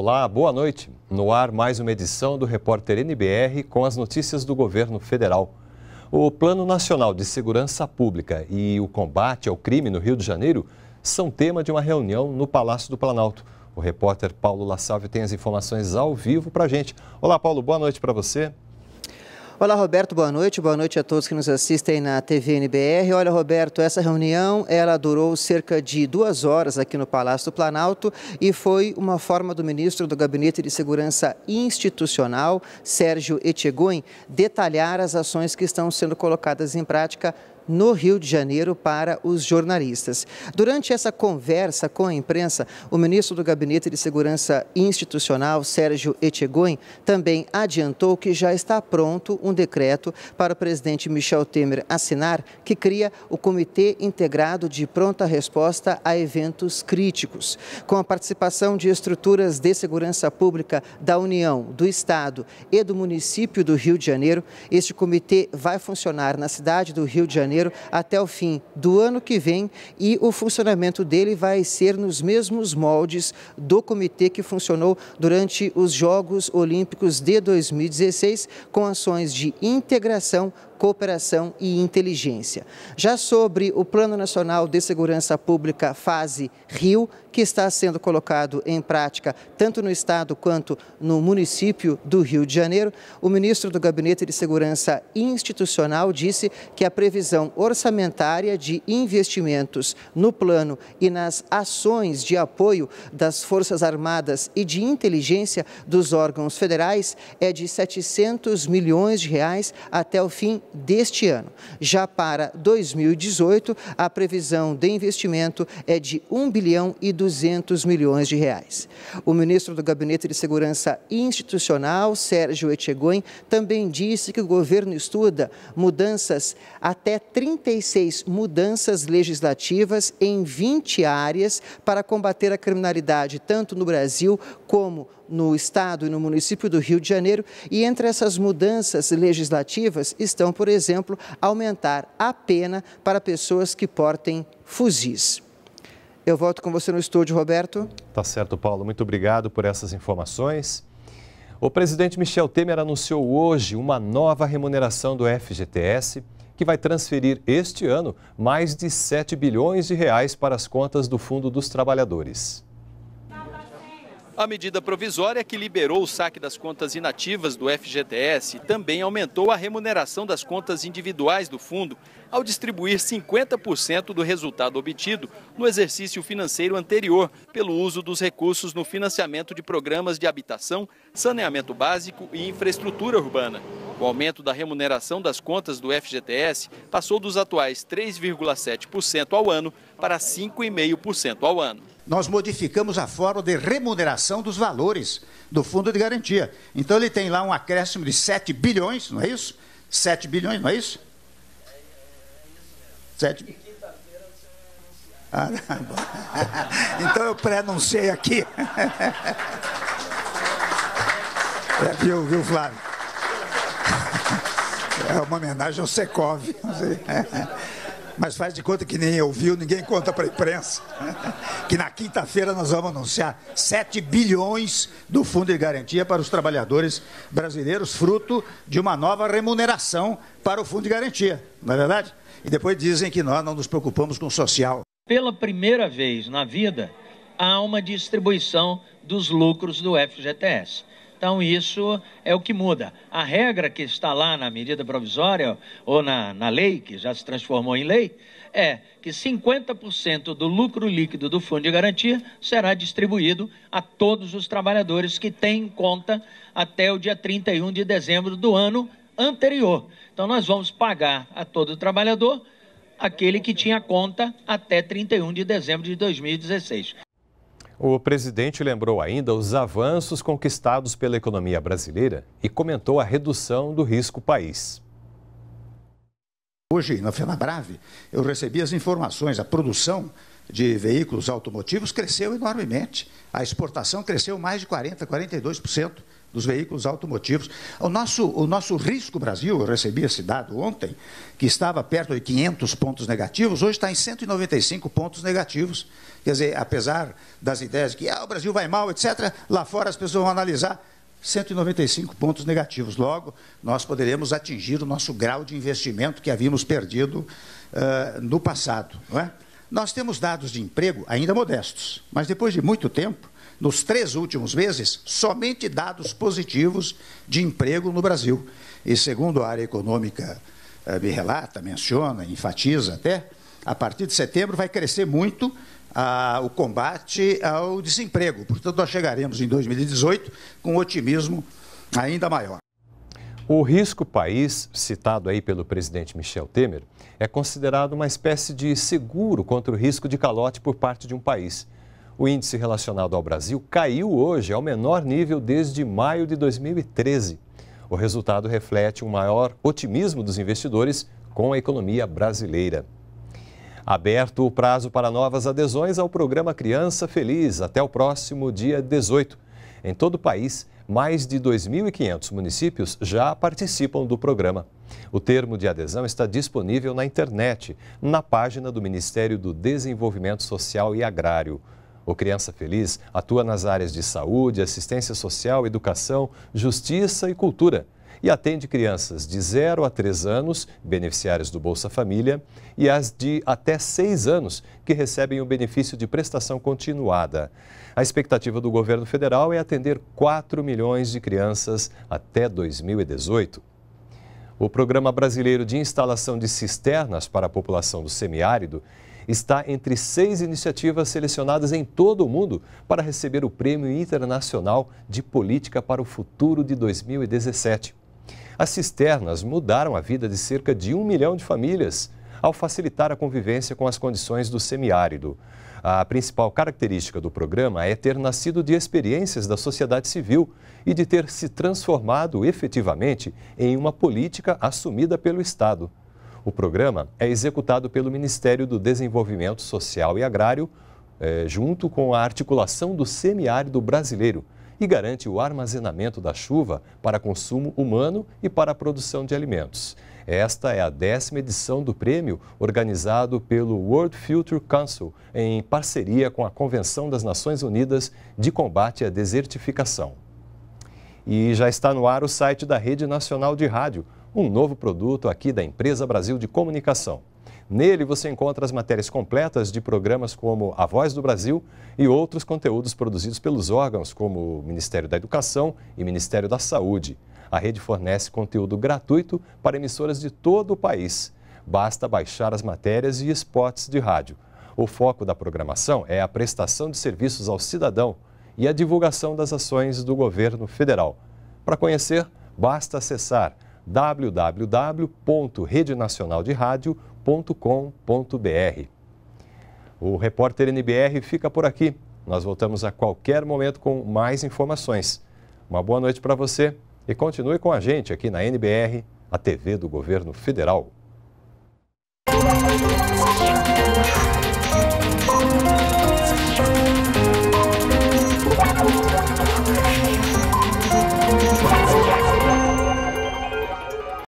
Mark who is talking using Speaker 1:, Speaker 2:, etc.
Speaker 1: Olá, boa noite. No ar, mais uma edição do Repórter NBR com as notícias do governo federal. O Plano Nacional de Segurança Pública e o combate ao crime no Rio de Janeiro são tema de uma reunião no Palácio do Planalto. O repórter Paulo Lassave tem as informações ao vivo para a gente. Olá, Paulo, boa noite para você.
Speaker 2: Olá, Roberto, boa noite. Boa noite a todos que nos assistem na TV NBR. Olha, Roberto, essa reunião ela durou cerca de duas horas aqui no Palácio do Planalto e foi uma forma do ministro do Gabinete de Segurança Institucional, Sérgio Etchegoin, detalhar as ações que estão sendo colocadas em prática no Rio de Janeiro para os jornalistas. Durante essa conversa com a imprensa, o ministro do Gabinete de Segurança Institucional, Sérgio Etchegoin, também adiantou que já está pronto um decreto para o presidente Michel Temer assinar que cria o Comitê Integrado de Pronta Resposta a Eventos Críticos, com a participação de estruturas de segurança pública da União, do Estado e do município do Rio de Janeiro. Este comitê vai funcionar na cidade do Rio de Janeiro Janeiro até o fim do ano que vem e o funcionamento dele vai ser nos mesmos moldes do comitê que funcionou durante os Jogos Olímpicos de 2016, com ações de integração cooperação e inteligência. Já sobre o Plano Nacional de Segurança Pública Fase Rio, que está sendo colocado em prática tanto no Estado quanto no município do Rio de Janeiro, o ministro do Gabinete de Segurança Institucional disse que a previsão orçamentária de investimentos no plano e nas ações de apoio das Forças Armadas e de inteligência dos órgãos federais é de 700 milhões de reais até o fim deste ano. Já para 2018, a previsão de investimento é de 1 bilhão e 200 milhões de reais. O ministro do Gabinete de Segurança Institucional, Sérgio Etchegoin, também disse que o governo estuda mudanças até 36 mudanças legislativas em 20 áreas para combater a criminalidade tanto no Brasil como no estado e no município do Rio de Janeiro, e entre essas mudanças legislativas estão, por exemplo, aumentar a pena para pessoas que portem fuzis. Eu volto com você no estúdio,
Speaker 1: Roberto. Tá certo, Paulo. Muito obrigado por essas informações. O presidente Michel Temer anunciou hoje uma nova remuneração do FGTS que vai transferir este ano mais de 7 bilhões de reais para as contas do Fundo dos Trabalhadores. A medida provisória que liberou o saque das contas inativas do FGTS também aumentou a remuneração das contas individuais do fundo, ao distribuir 50% do resultado obtido no exercício financeiro anterior, pelo uso dos recursos no financiamento de programas de habitação, saneamento básico e infraestrutura urbana. O aumento da remuneração das contas do FGTS passou dos atuais 3,7% ao ano para 5,5% ao ano
Speaker 3: nós modificamos a forma de remuneração dos valores do fundo de garantia. Então ele tem lá um acréscimo de 7 bilhões, não é isso? 7 bilhões, não é isso? 7 bilhões. Ah, então eu pré-anunciei aqui. É, viu, viu, Flávio? É uma homenagem ao Secov mas faz de conta que nem ouviu, ninguém conta para a imprensa, que na quinta-feira nós vamos anunciar 7 bilhões do Fundo de Garantia para os trabalhadores brasileiros, fruto de uma nova remuneração para o Fundo de Garantia, não é verdade? E depois dizem que nós não nos preocupamos com o social. Pela primeira vez na vida, há uma distribuição dos lucros do FGTS. Então, isso é o que muda. A regra que está lá na medida provisória, ou na, na lei, que já se transformou em lei, é que 50% do lucro líquido do fundo de garantia será distribuído a todos os trabalhadores que têm conta até o dia 31 de dezembro do ano anterior. Então, nós vamos pagar a todo trabalhador aquele que tinha conta até 31 de dezembro de 2016.
Speaker 1: O presidente lembrou ainda os avanços conquistados pela economia brasileira e comentou a redução do risco país.
Speaker 3: Hoje, na FENABRAVE, eu recebi as informações, a produção de veículos automotivos cresceu enormemente. A exportação cresceu mais de 40%, 42% dos veículos automotivos. O nosso, o nosso risco Brasil, eu recebi esse dado ontem, que estava perto de 500 pontos negativos, hoje está em 195 pontos negativos. Quer dizer, apesar das ideias de que ah, o Brasil vai mal, etc., lá fora as pessoas vão analisar. 195 pontos negativos. Logo, nós poderemos atingir o nosso grau de investimento que havíamos perdido uh, no passado. Não é? Nós temos dados de emprego ainda modestos, mas depois de muito tempo, nos três últimos meses, somente dados positivos de emprego no Brasil. E segundo a área econômica eh, me relata, menciona, enfatiza até, a partir de setembro vai crescer muito ah, o combate ao desemprego. Portanto, nós chegaremos em 2018 com um otimismo ainda maior.
Speaker 1: O risco país, citado aí pelo presidente Michel Temer, é considerado uma espécie de seguro contra o risco de calote por parte de um país. O índice relacionado ao Brasil caiu hoje ao menor nível desde maio de 2013. O resultado reflete um maior otimismo dos investidores com a economia brasileira. Aberto o prazo para novas adesões ao programa Criança Feliz até o próximo dia 18. Em todo o país, mais de 2.500 municípios já participam do programa. O termo de adesão está disponível na internet, na página do Ministério do Desenvolvimento Social e Agrário. O Criança Feliz atua nas áreas de saúde, assistência social, educação, justiça e cultura e atende crianças de 0 a 3 anos, beneficiárias do Bolsa Família, e as de até 6 anos, que recebem o benefício de prestação continuada. A expectativa do governo federal é atender 4 milhões de crianças até 2018. O Programa Brasileiro de Instalação de Cisternas para a População do Semiárido está entre seis iniciativas selecionadas em todo o mundo para receber o Prêmio Internacional de Política para o Futuro de 2017. As cisternas mudaram a vida de cerca de um milhão de famílias ao facilitar a convivência com as condições do semiárido. A principal característica do programa é ter nascido de experiências da sociedade civil e de ter se transformado efetivamente em uma política assumida pelo Estado. O programa é executado pelo Ministério do Desenvolvimento Social e Agrário, eh, junto com a articulação do semiárido brasileiro, e garante o armazenamento da chuva para consumo humano e para a produção de alimentos. Esta é a décima edição do prêmio, organizado pelo World Future Council, em parceria com a Convenção das Nações Unidas de Combate à Desertificação. E já está no ar o site da Rede Nacional de Rádio, um novo produto aqui da Empresa Brasil de Comunicação. Nele você encontra as matérias completas de programas como A Voz do Brasil e outros conteúdos produzidos pelos órgãos como o Ministério da Educação e Ministério da Saúde. A rede fornece conteúdo gratuito para emissoras de todo o país. Basta baixar as matérias e spots de rádio. O foco da programação é a prestação de serviços ao cidadão e a divulgação das ações do governo federal. Para conhecer, basta acessar www.redenacionalderádio.com.br nba.com.br. O repórter NBR fica por aqui. Nós voltamos a qualquer momento com mais informações. Uma boa noite para você e continue com a gente aqui na NBR, a TV do Governo Federal.